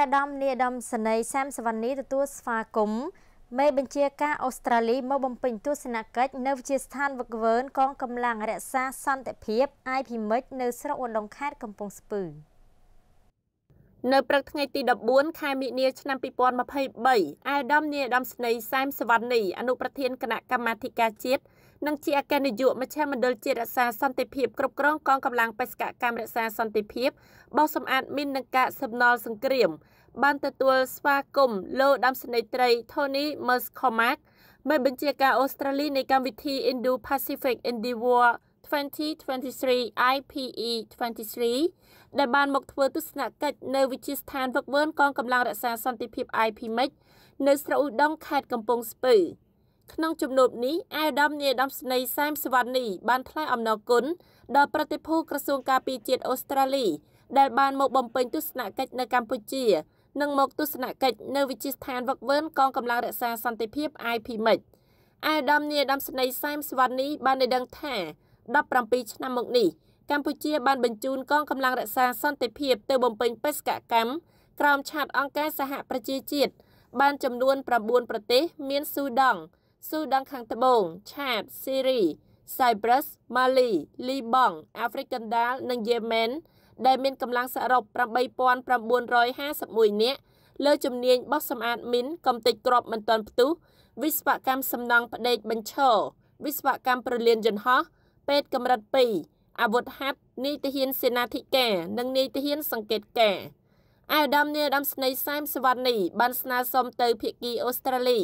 អាដាមនីអាដាមសនីសាមសវណ្ណីទទួលស្វាគមន៍មេបញ្ជាការអូស្ត្រាលីមកបំពេញទស្សនកិច្ចនៅវិទ្យាស្ថានវឹកវើនកងកម្លាំងរក្សាសន្តិភាព IPMIC នៅស្រុកឧដុង្គខេត្តកំពង់ស្ពឺនៅព្រឹកថ្ងៃទី14ខែមិនិលឆ្នាំ2023អាដាមនីអាដាមស្នីសែមសវណ្ណីអនុប្រធានគណៈកម្មាធិការជាតិនិងជាអគ្គនាយកមជ្ឈមណ្ឌលជាតិរក្សាសន្តិភាពគ្រប់គ្រងកងកម្លាំងបេសកកម្មរក្សាសន្តិភាពបោះសម្អាតមីននិងកាកសំណល់សង្គ្រាម បានទទួលស្វាគមន៍លោកដាំស្នេហ៍ត្រី Tony Muscomac មេបញ្ជាការអូស្ត្រាលីនៃកម្មវិធី Indo-Pacific Indie War 2023 IPE 23ដែលបានមកធ្វើទស្សនកិច្ចនៅវិទ្យាស្ថានវឹកវើនកងកម្លាំងរក្សាសន្តិភាព IPMIC នៅស្រុកឧដុង្គខេត្តកំពង់ស្ពឺ។ក្នុងជំនួបនេះអាយដាមនាយដាមស្នីសែមសវណ្ណីបានថ្លែងអំណរគុណដល់ប្រតិភូក្រសួងការពារជាតិអូស្ត្រាលីដែលបានមកបំពេញទស្សនកិច្ចនៅកម្ពុជា និងមកទស្សនកិច្ចនៅវិទ្យាស្ថានវឹកវើនកងកម្លាំងរក្សាសន្តិភាព IPMIC អាយដាមនាយដាមស្នីសែមសវណ្ណីបានឲ្យដឹងថា17ឆ្នាំមកនេះកម្ពុជា បានបញ្ជូនកងកម្លាំងរក្សាសន្តិភាព ទៅ បំពេញបេសកកម្មក្រោមឆ័ត្រអង្គការសហប្រជាជាតិបានចំនួន9ប្រទេសមានស៊ូដង់ស៊ូដានខាងត្បូងឆាតស៊ីរី Cyprus ម៉ាលីលីបង់អាហ្វ្រិកកណ្ដាលនិងយេម៉ែនដែលមានកម្លាំងសរុប8951នាក់លើ ជំនាញបោះសម្អាតមីនកំទេចក្របមិនទាន់ផ្ទុះវិស្វកម្មសំណង់ផ្ដេកបញ្ឈរវិស្វកម្មប្រលានយន្តហោះពេទ្យកម្រិត2អាវុធហត្ថនាយទាហានសេនាធិការ និងនាយទាហាន សង្កេតការអាដាម នាយអាដាមស្នីសែមសវណ្ណីបានស្នើសុំទៅភៀកគីអូស្ត្រាលី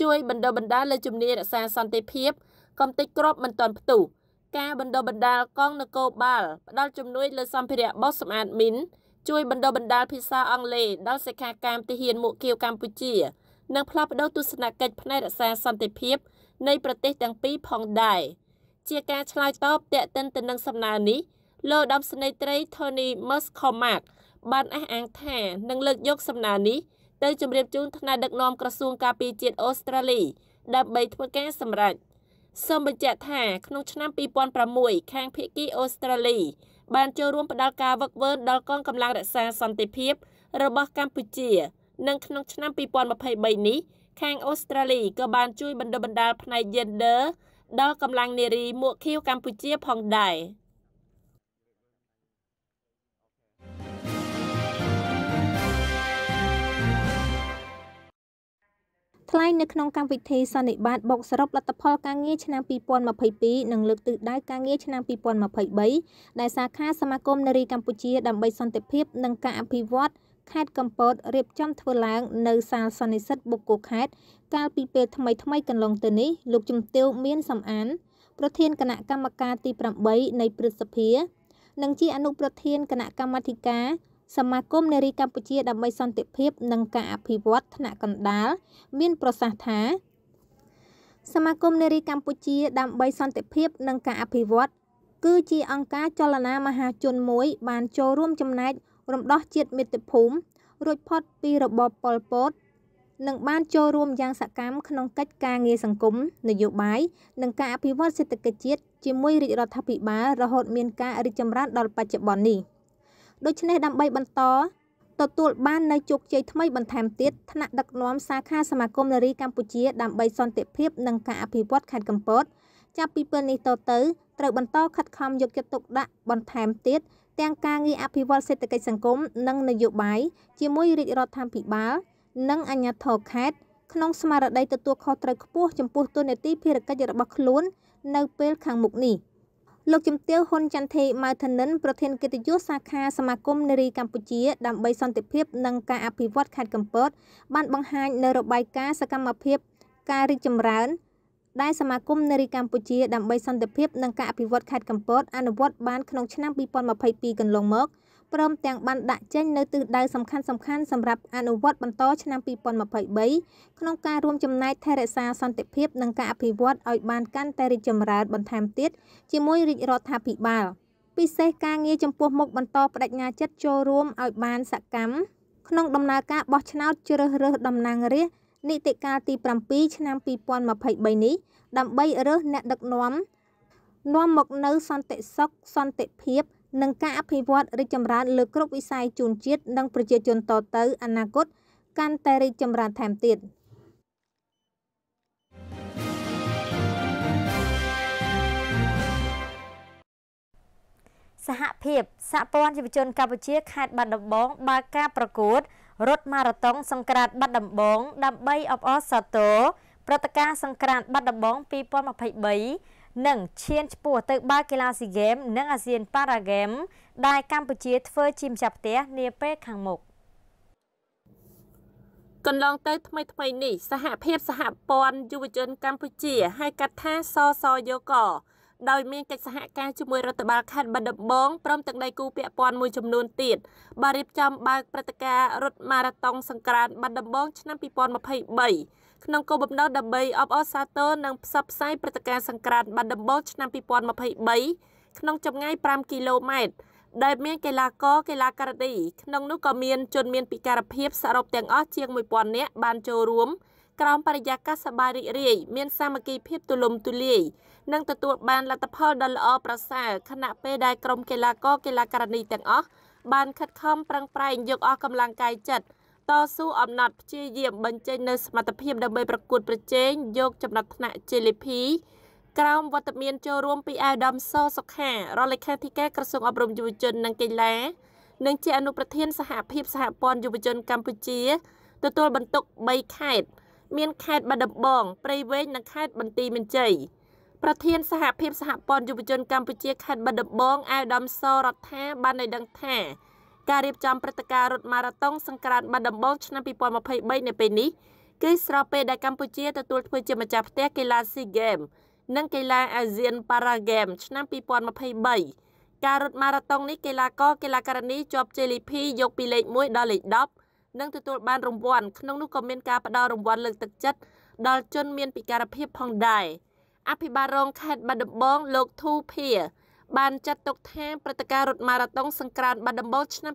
ជួយបណ្ដុះបណ្ដាលលើជំនាញរក្សាសន្តិភាពកំទេចគ្រាប់មិនទាន់ផ្ទុះការបណ្ដុះបណ្ដាលកងនគរបាលផ្ដល់ជំនួយលើសម្ភារៈបោះសម្អាតមីនជួយបណ្ដុះបណ្ដាលភាសាអង់គ្លេសដល់សិក្ខាកាមទាហានមួកគៀវកម្ពុជានិងផ្លាស់ប្ដូរទស្សនកិច្ចផ្នែករក្សាសន្តិភាព នៃប្រទេសទាំងពីរផងដែរជាការឆ្លើយតបទាក់ទិនទៅនឹងសំណើនេះលោកដំស្នេត្រី Tony Muscomac បានអះអាងថានឹងលើកយកសំណើនេះទៅជម្រាបជូនថ្នាក់ដឹកនាំក្រសួងការពារជាតិអូស្ត្រាលីដើម្បីធ្វើការសម្រេចសូមបញ្ជាក់ថាក្នុងឆ្នាំ2006ខាងភៀកគីអូស្ត្រាលីបានចូលរួមផ្តល់ការវឹកវើ ដល់កងកម្លាំងរក្សាសន្តិភាព របស់កម្ពុជា និងក្នុងឆ្នាំ2023នេះខាងអូស្ត្រាលីក៏បានជួយបណ្ដុះបណ្ដាលផ្នែក gender ដល់កម្លាំងនារី មួកខៀវកម្ពុជាផងដែរ។ថ្លែងនៅក្នុងកម្មវិធីសន្និបាតបូកសរុបលទ្ធផលការងារឆ្នាំ2022និងលើកទិសដៅការងារឆ្នាំ2023ដែលសាខាសមាគមនារីកម្ពុជាដើម្បីសន្តិភាពនិងការអភិវឌ្ឍខេត្តកំពតរៀបចំធ្វើឡើងនៅសាលសន្និសិទបុគ្គលខេត្តកាលពីពេលថ្មីថ្មីកន្លងទៅនេះលោកជំទាវមានសំអានប្រធានគណៈកម្មការទី8នៃព្រឹទ្ធសភានិងជាអនុប្រធានគណៈកម្មាធិការសមាគមនារីកម្ពុជាដើម្បីសន្តិភាពនិងការអភិវឌ្ឍថ្នាក់កណ្ដាលមានប្រសាសន៍ថាសមាគមនារីកម្ពុជាដើម្បីសន្តិភាពនិងការអភិវឌ្ឍគឺជាអង្គការចលនាមហាជនមួយបានចូលរួមចំណែករំដោះជាតិមាតុភូមិរួចផុតពីរបបប៉ុលពត និងបានចូលរួមយ៉ាងសកម្មក្នុងកិច្ចការងារសង្គមនយោបាយនិងការអភិវឌ្ឍសេដ្ឋកិច្ចជាតិជាមួយរាជរដ្ឋាភិបាលរហូតមានការរីកចម្រើនដល់បច្ចុប្បន្ននេះ។ដូច្នេះដើម្បីបន្តទទួលបាននៅជោគជ័យថ្មីបន្ថែមទៀតថ្នាក់ដឹកនាំសាខាសមាគមនារីកម្ពុជាដើម្បីសន្តិភាពនិងការអភិវឌ្ឍខេត្តកំពតចាប់ពីពេលនេះតទៅត្រូវបន្តខិតខំយកចិត្តទុកដាក់បន្ថែមទៀតទាំងការងារអភិវឌ្ឍសេដ្ឋកិច្ចសង្គមនិងនយោបាយជាមួយរាជរដ្ឋាភិបាលនិងអាជ្ញាធរខេត្តក្នុងស្មារតីទទួលខុសត្រូវខ្ពស់ចំពោះទូនាទីភារកិច្ចរបស់ខ្លួននៅពេលខាងមុខនេះ។លោកជំទាវហ៊ុនចន្ទធីម៉ៅធនិនប្រធានកិត្តិយសសាខាសមាគមនារីកម្ពុជា ដើម្បីសន្តិភាពនិងការអភិវឌ្ឍខេត្តកំពតបានបង្ហាញនៅរបាយការណ៍សកម្មភាព ការរីកចម្រើនដែលសមាគមនារីកម្ពុជាដើម្បីសន្តិភាពនិងការអភិវឌ្ឍខេត្តកំពត អនុវត្តបានក្នុងឆ្នាំ2022កន្លងមកព្រមទាំងបានដាក់ចេញនៅទិសដៅសំខាន់ៗសម្រាប់អនុវត្តបន្តឆ្នាំ2023ក្នុងការរួមចំណែកថែរក្សាសន្តិភាពនិងការអភិវឌ្ឍឲ្យបានកាន់តែរីកចម្រើនបន្ថែមទៀតជាមួយរាជរដ្ឋាភិបាលពិសេសការងារចំពោះមុខបន្តបដិញ្ញាចិត្តចូលរួមឲ្យបានសកម្មក្នុងដំណើរការបោះឆ្នោតជ្រើសរើសតំណាងរាស្ត្រនីតិកាលទី7ឆ្នាំ2023នេះដើម្បីរើសអ្នកដឹកនាំនាំមកនៅសន្តិសុខសន្តិភាពនិងការអភិវឌ្ឍរីកចម្រើនលើគ្រប់វិស័យជូនជាតិនិងប្រជាជនតទៅអនាគតកាន់តែរីកចម្រើនថែមទៀត។សហភាពសហព័ន្ធយុវជនកម្ពុជាខេត្តបាត់ដំបងបើកការប្រកួតរត់ម៉ារ៉ាតុងសង្ក្រាន្តបាត់ដំបងដើម្បីអបអរសាទរព្រឹត្តិការណ៍សង្ក្រាន្តបាត់ដំបង2023និងឈានឆ្ពោះទៅបាល់កីឡាស៊ីហ្គេមនិងអាស៊ានប៉ារ៉ាហ្គេមដែលកម្ពុជាធ្វើជាម្ចាស់ផ្ទះនាពេលខាងមុខកន្លងទៅថ្មីថ្មីនេះសហភាពសហព័ន្ធយុវជនកម្ពុជាហៅកាត់ថាសសយក ដោយមានកិច្ចសហការជាមួយរដ្ឋបាលខេត្តបាត់ដំបងព្រមទាំងដៃគូពាក់ព័ន្ធមួយចំនួនទៀតបានរៀបចំបើកព្រឹត្តិការណ៍រត់ម៉ារ៉ាតុងសង្ក្រាន្តបាត់ដំបង ឆ្នាំ2023ក្នុងគោលបំណងដើម្បីអបអរសាទរនិងផ្សព្វផ្សាយព្រឹត្តិការណ៍សង្ក្រាន្តបាត់ដំបងឆ្នាំ2023ក្នុងចម្ងាយ5គីឡូម៉ែត្រដែលមានកីឡាករកីឡាការិនីក្នុងនោះក៏មានជនមានពិការភាពសរុបទាំងអស់ជាង1000នាក់បានចូលរួម ក្រោមបរិយាកាសសប្បាយរីករាយមានសាមគ្គីភាពទូលំទូលាយនិងទទួលបានលទ្ធផលដ៏ល្អប្រសើរខណៈពេលដែលក្រុមកីឡាករកីឡាការិនីទាំងអស់បានខិតខំប្រឹងប្រែងយកអស់កម្លាំងកាយចិត្តតស៊ូអំណត់ព្យាយាមបញ្ចេញនូវសមត្ថភាពដើម្បីប្រកួតប្រជែងយកចំណាត់ថ្នាក់ជាលីភីក្រោមវត្តមានចូលរួមពីអាដាមសសុខារដ្ឋលេខាធិការក្រសួងអប់រំយុវជននិងកីឡានិងជាអនុប្រធានសហភាពសហព័ន្ធយុវជន កម្ពុជា ទទួលបន្ទុក3ខេត្តមាន ខេត្តបាត់ដំបង ព្រៃវែងនិងខេត្តបន្ទាយមានជ័យប្រធានសហភាពសហព័ន្ធយុវជនកម្ពុជាខេត្តបាត់ដំបង អាដាមសរដ្ឋាបានឲ្យដឹងថាការរៀបចំព្រឹត្តិការណ៍រត់ម៉ារ៉ាតុងសង្ក្រាន្តបាត់ដំបងឆ្នាំ2023នៅពេលនេះគឺស្របពេលដែលកម្ពុជាទទួលធ្វើជាម្ចាស់ផ្ទះកីឡា SEA Games និងកីឡា ASEAN Para Games ឆ្នាំ2023ការរត់ម៉ារ៉ាតុងនេះកីឡាករកីឡាការិនីជាប់ជ័យលីភីយក ពីលេខ1ដល់លេខ10និងទទួលបានរង្វាន់ក្នុងនោះក៏មានការផ្តល់រង្វាន់លើកទឹកចិត្តដល់ជនមានពិការភាពផងដែរអភិបាលរងខេត្តបាត់ដំបងលោកធូភាបានចាត់ទុកថាព្រឹត្តិការណ៍រត់ម៉ារ៉ាតុងសង្ក្រាន្តបាត់ដំបងឆ្នាំ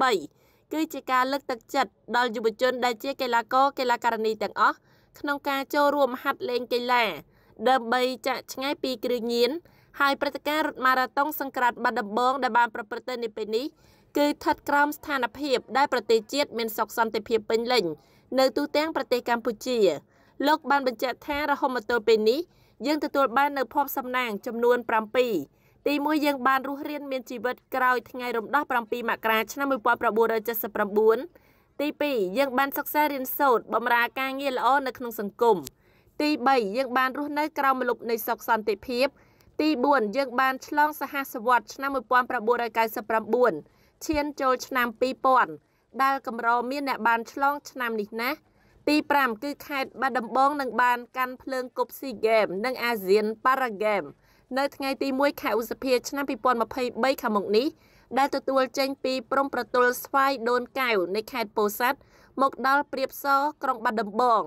2023គឺជាការលើកទឹកចិត្តដល់យុវជនដែលជា កីឡាករកីឡាករនីទាំងអស់ក្នុងការចូលរួមហាត់លេងកីឡាដើម្បីចាក់ឆ្ងាយពីគ្រឿងញៀនហើយព្រឹត្តិការណ៍រត់ម៉ារ៉ាតុងសង្ក្រាន្តបាត់ដំបង ដែលបាន ប្រព្រឹត្តទៅនាពេលនេះគឺស្ថិតក្រោមស្ថានភាពដែលប្រទេសជាតិមានសុខសន្តិភាពពេញលេញនៅទូទាំងប្រទេសកម្ពុជា លោកបានបញ្ជាក់ថារហូតមកទល់ពេលនេះយើងទទួលបាននៅភពសំណាងចំនួន7ទី1យើងបានរស់រានមានជីវិតក្រោយថ្ងៃរំដោះ7មករាឆ្នាំ1979ទី2យើងបានសិក្សារៀនសូត្របម្រើការងារល្អនៅក្នុងសង្គមទី3យើងបានរស់នៅក្រោមម្លប់នៃសុខសន្តិភាព ទី4យើងបានឆ្លងសហសវត្សឆ្នាំ1999ឈានចូលឆ្នាំ2000ដែលកម្រមានអ្នកបានឆ្លងឆ្នាំនេះណាទី5គឺខេត្តបាត់ដំបងនឹងបានកាន់ភ្លើងគប់ស៊ីហ្គេមនិងអាស៊ានប៉ារ៉ាហ្គេមនៅថ្ងៃទី1ខែឧសភាឆ្នាំ2023ខាងមុខនេះដែលទទួលចេញពីព្រំប្រទល់ស្វាយដូនកែវនៃខេត្តពោធិ៍សាត់មកដល់ព្រាបសរក្រុង បាត់ដំបង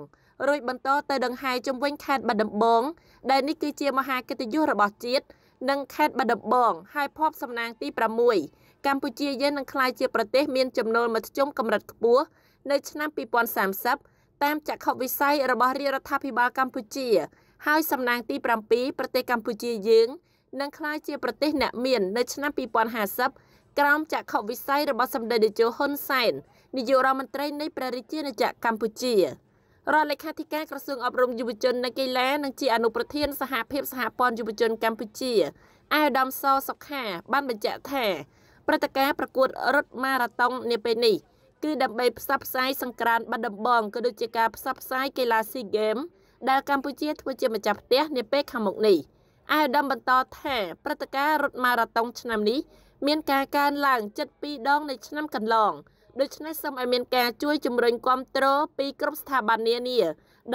រួចបន្តទៅដង្ហែជំវិញខេត្តបាត់ដំបងដែលនេះគឺជាមហាកិត្តិយសរបស់ជាតិនិង ខេត្តបាត់ដំបងហើយភពសំណាង ទី6កម្ពុជាយើងនឹងក្លាយជាប្រទេស មានចំនួនមធ្យមកម្រិតខ្ពស់នៅឆ្នាំ2030តាមចក្ខុវិស័យរបស់រាជរដ្ឋាភិបាលកម្ពុជាហើយសំណាងទី7ប្រទេសកម្ពុជាយើងនឹងក្លាយជាប្រទេសអ្នកមាននៅឆ្នាំ2050ក្រោមចក្ខុវិស័យរបស់សម្ដេចតេជោហ៊ុនសែននាយករដ្ឋមន្ត្រីនៃព្រះរាជាណាចក្រកម្ពុជារដ្ឋលេខាធិការក្រសួងអប់រំយុវជននិងកីឡានិងជាអនុប្រធានសហភាពសហព័ន្ធយុវជនកម្ពុជាអាយដាមសសុខាបានបញ្ជាក់ថាព្រឹត្តិការណ៍ប្រកួតរត់ម៉ារ៉ាតុងនាពេលនេះគឺដើម្បីផ្សព្វផ្សាយសង្ក្រាន្តបាត់ដំបងក៏ដូចជាការផ្សព្វផ្សាយកីឡាស៊ីហ្គេមដែលកម្ពុជាធ្វើជាម្ចាស់ផ្ទះនាពេលខាងមុខនេះអាយដាមបន្តថាព្រឹត្តិការណ៍រត់ម៉ារ៉ាតុងឆ្នាំនេះមានការកើនឡើងចិត្ត2ដងនៅឆ្នាំកន្លងដូច្នេះសូមឲ្យមានការជួយជំរុញគ្រប់គ្រងពីគ្រប់ស្ថាប័ននានា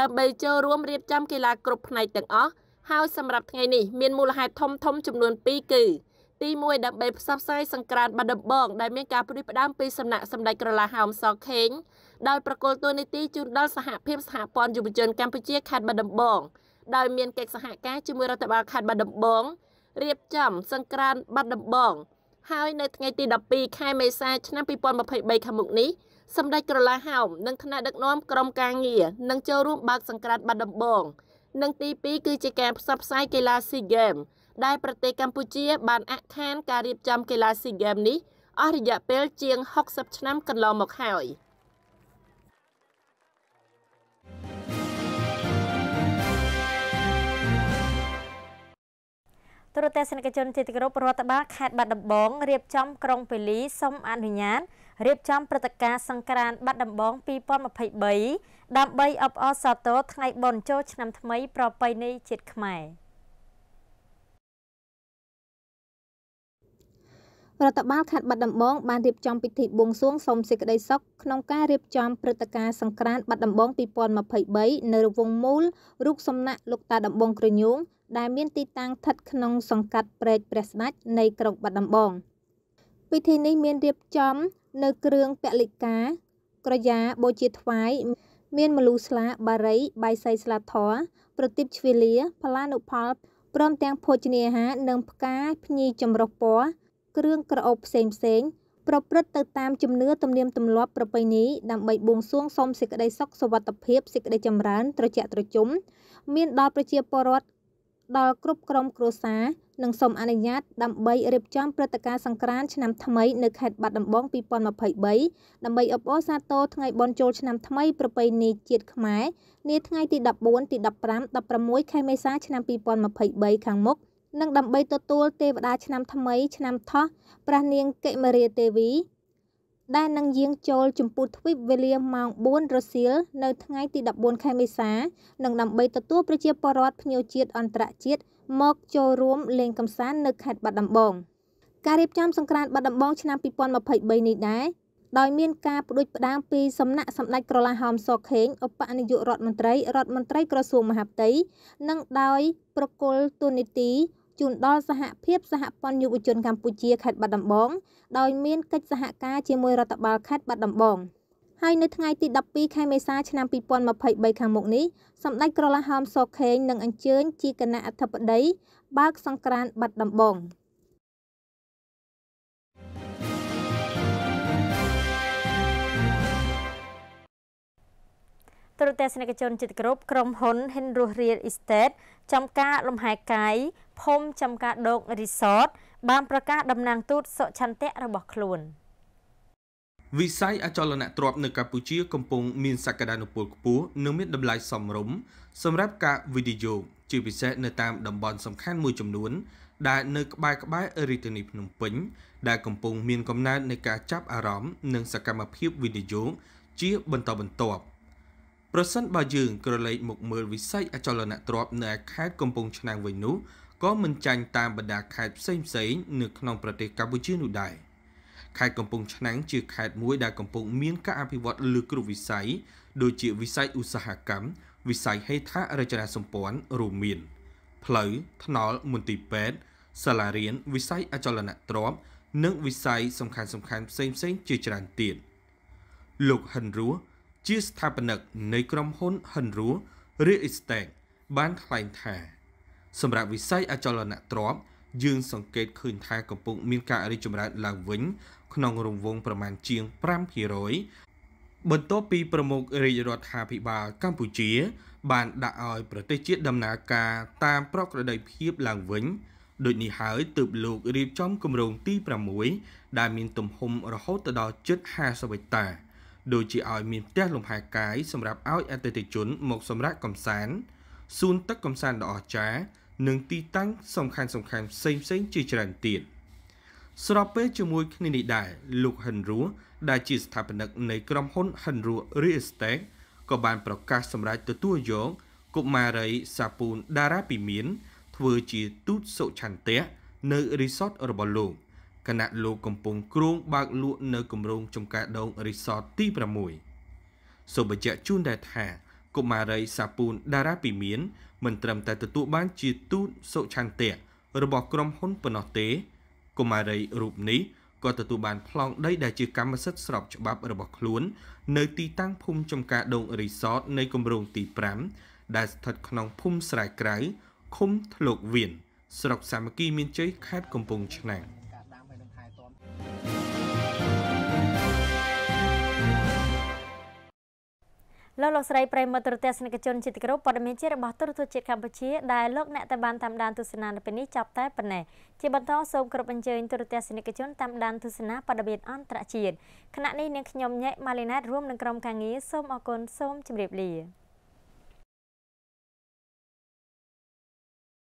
ដើម្បីចូលរួមរៀបចំកីឡាគ្រប់ផ្នែកទាំងអស់ហើយសម្រាប់ថ្ងៃនេះមានមូលហេតុធំធំចំនួន2គឺទី1ដើម្បីផ្សព្វផ្សាយសង្ក្រាន្តបាត់ដំបង ដែលមានការផ្ដួចផ្ដើមពីសំណាក់សម្ដេចក្រឡាហោមសខេងដោយប្រគល់តួនាទីជូនដល់សហភាពសហព័ន្ធយុវជនកម្ពុជាខេត្តបាត់ដំបងដោយមានកិច្ចសហការជាមួយរដ្ឋបាលខេត្តបាត់ដំបងរៀបចំសង្ក្រាន្តបាត់ដំបង ហើយនៅ ថ្ងៃទី12ខែមេសាឆ្នាំ2023ខាងមុខនេះសម្ដេចក្រឡាហោមនិងថ្នាក់ដឹកនាំក្រមការងារនឹងចូលរួមបើកសង្ក្រាន្តបាត់ដំបង និងទី2គឺជាការផ្សព្វផ្សាយកីឡាស៊ីហ្គេមដែលប្រទេសកម្ពុជា បានអក្ខានការរៀបចំកីឡាស៊ីហ្គេមនេះអស់រយៈពេល ជាង60ឆ្នាំកន្លងមកហើយ។ទូរទស្សនិកជនជាទីគោរពរដ្ឋបាលខេត្តបាត់ដំបងរៀបចំ ក្រុងពេលីសុំអនុញ្ញាតរៀបចំព្រឹត្តិការណ៍សង្ក្រាន្តបាត់ដំបង2023ដើម្បី អបអរសាទរថ្ងៃបុណ្យចូលឆ្នាំថ្មី ប្រពៃណីជាតិខ្មែរ។រដ្ឋបាលខេត្តបាត់ដំបងបានរៀបចំពិធីបួងសួងសុំសេចក្តីសុខក្នុងការរៀបចំព្រឹត្តិការណ៍សង្ក្រាន្តបាត់ដំបង2023នៅវងមូលរូបសំណាក់លោកតាដំបងក្រញូងដែលមានទីតាំងស្ថិតក្នុងសង្កាត់ព្រែកព្រះស្ដេចនៃក្រុងបាត់ដំបងពិធីនេះមានរៀបចំនៅគ្រឿងពលិកា ក្រយ៉ាបូជាថ្វាយមានមលូស្លាបារីបាយសីស្លាធរប្រទីបជ្វេលាផលានុផលព្រមទាំងភោជនាហារនិងផ្កាភ្ញីចម្រុះពណ៌គ្រឿងក្រអូបផ្សេងៗប្រព្រឹត្តទៅតាមជំនឿទំនៀមទម្លាប់ប្រពៃណីដើម្បីបួងសួងសុំសេចក្តីសុខសុវត្ថិភាពសេចក្តីចម្រើន ត្រជាក់ត្រជុំមានដល់ប្រជាពលរដ្ឋដល់គ្រប់ក្រុមគ្រួសារនិងសូមអនុញ្ញាតដើម្បីរៀបចំព្រឹត្តិការណ៍សង្ក្រាន្តឆ្នាំថ្មីនៅខេត្តបាត់ដំបង2023ដើម្បីអបអរសាទរថ្ងៃបុណ្យចូលឆ្នាំថ្មីប្រពៃណីជាតិខ្មែរនាថ្ងៃទី14ទី15 16ខែមេសាឆ្នាំ2023ខាងមុខ។និងដើម្បីទទួលទេវតាឆ្នាំថ្មី ឆ្នាំថោះព្រះនាងកិមរាទេវីដែលនឹងយាង ចូលចម្ពោះទ្វីបវេលាម៉ោង4រសៀលនៅថ្ងៃទី14ខែមេសានិងដើម្បីទទួលប្រជាពលរដ្ឋភ្ញៀវជាតិអន្តរជាតិមកចូលរួមលេងកម្សាន្តនៅខេត្តបាត់ដំបង ការរៀបចំសង្ក្រាន្តបាត់ដំបងឆ្នាំ2023នេះដែរដោយមានការផ្ដួចផ្ដើមពីសំណាក់សម្ដេចក្រឡាហោមសុខេងឧបនាយករដ្ឋមន្ត្រី រដ្ឋមន្ត្រីក្រសួងមហាផ្ទៃនិងដោយប្រគល់ទូនីតិជូនដល់សហភាព សហព័ន្ធយុវជនកម្ពុជាខេត្តបាត់ដំបង ដោយមានកិច្ចសហការជាមួយរដ្ឋបាលខេត្តបាត់ដំបងហើយនៅថ្ងៃទី12ខែមេសាឆ្នាំ2023ខាងមុខនេះសម្ដេចក្រឡាហោមសខេងនឹងអញ្ជើញជាគណៈអធិបតី បើកសង្គ្រានបាត់ដំបងទូរទស្សនិកជនចិត្តគ្រប់ក្រុមហ៊ុន Hinrus Real Estate ចំការលំហែកាយភូមិចំការដក Resort បាន ប្រកាសតំណាងទូតសុឆន្ទៈរបស់ខ្លួនវិស័យអចលនទ្រព្យនៅកម្ពុជាកំពុងមានសក្តានុពលខ្ពស់និងមានតម្លៃសមរម្យសម្រាប់ការវិនិយោគជាពិសេសនៅតាមតំបន់សំខាន់មួយចំនួនដែលនៅក្បែរក្បែររាជធានីភ្នំពេញដែលកំពុងមានកំណើននៃការចាប់អារម្មណ៍និងសកម្មភាពវិនិយោគជា បន្តបន្ទាប់ប្រសិនបើយើងក្រឡេកមកមើលវិស័យអចលនទ្រព្យនៅខេត្តកំពង់ឆ្នាំងវិញនោះក៏មិនចាញ់តាមបណ្ដាខេត្តផ្សេងៗនៅក្នុងប្រទេសកម្ពុជានោះដែរខេត្តកំពង់ឆ្នាំងជាខេត្តមួយដែលកំពុងមានការអភិវឌ្ឍលើគ្រប់វិស័យដូចជាវិស័យឧស្សាហកម្មវិស័យហេដ្ឋារចនាសម្ព័ន្ធរួមមាន ផ្លូវថ្នល់មន្ទីរពេទ្យសាលារៀនវិស័យអចលនទ្រព្យនិងវិស័យសំខាន់ៗផ្សេងៗជាច្រើនទៀតលោកហិនរស់ជាស្ថាបនិកនៃក្រុមហ៊ុន Henru Real Estate បានថ្លែងថា សម្រាប់វិស័យអចលនទ្រព្យយើងសង្កេតឃើញថាកំពុងមានការរីកចម្រើនឡើងវិញក្នុងរង្វង់ប្រមាណជាង5%បន្ទាប់ពីប្រមុខរាជរដ្ឋាភិបាលកម្ពុជា បានដាក់ឲ្យប្រទេសជាតិដំណើរការ តាមប្រក្រតីភាពឡើងវិញ ដូចនេះហើយទើបលោករៀបចំគម្រោងទី6ដែលមានទំហំរហូតដល់ជិត50ហិកតាដូចជាឲ្យមានផ្ទះលំហែកាយសម្រាប់ឲ្យអតិថិជនមកសម្រាកកម្សាន្តសួនទឹកកម្សាន្តដ៏អស្ចារ្យនិងទីតាំងសំខាន់សំខាន់ផ្សេងផ្សេងជាច្រើនទៀតស្របពេលជាមួយគ្នានេះដែរលោកហិនរੂដែលជាស្ថាបនិកនៃក្រុមហ៊ុនហិនរੂ Real Estate ក៏បានប្រកាសសម្រាប់ទទួលយកកុមារីសាពូនដារ៉ាពីមាន ធ្វើជាទូតសុឆន្ទៈនៅរីសតរបស់លោក។គណៈលោកកំពុងគ្រងបើកលក់នៅគម្រោងចំការដងរីសតទី6សូមបញ្ជាក់ជូនដែរថាកុមារីសាពូនតារាពីមៀនមិនត្រឹមតែទទួលបានជាទូតសុឆន្ទៈរបស់ក្រុមហ៊ុនប៉ុណ្ណោះទេកុមារីរូបនេះក៏ទទួលបានប្លង់ដី ដែលជាកម្មសិទ្ធិស្របច្បាប់របស់ខ្លួននៅទីតាំងភូមិចំការដងរីសតនៃគម្រោងទី5ដែលស្ថិតក្នុងភូមិស្រែក្រៅឃុំធ្លោកវៀនស្រុកសាមគ្គីមានជ័យខេត្តកំពង់ឆ្នាំង។លោកលោកស្រីប្រិមត្តរទស្សនិកជនជាទីគោរពព័ត៌មានជារបស់ទូរទស្សន៍ជាតិកម្ពុជាដែលលោកអ្នកតែបានតាមដានទស្សនានៅពេលនេះចាប់តែប៉ុណ្ណេះជាបន្តសូមគោរពអញ្ជើញទូរទស្សនិកជនតាមដានទស្សនាព័ត៌មានអន្តរជាតិគណៈនេះនាងខ្ញុំញ៉ែកម៉ាលីណាតរួមនឹងក្រុមការងារសូមអរគុណសូមជម្រាបលា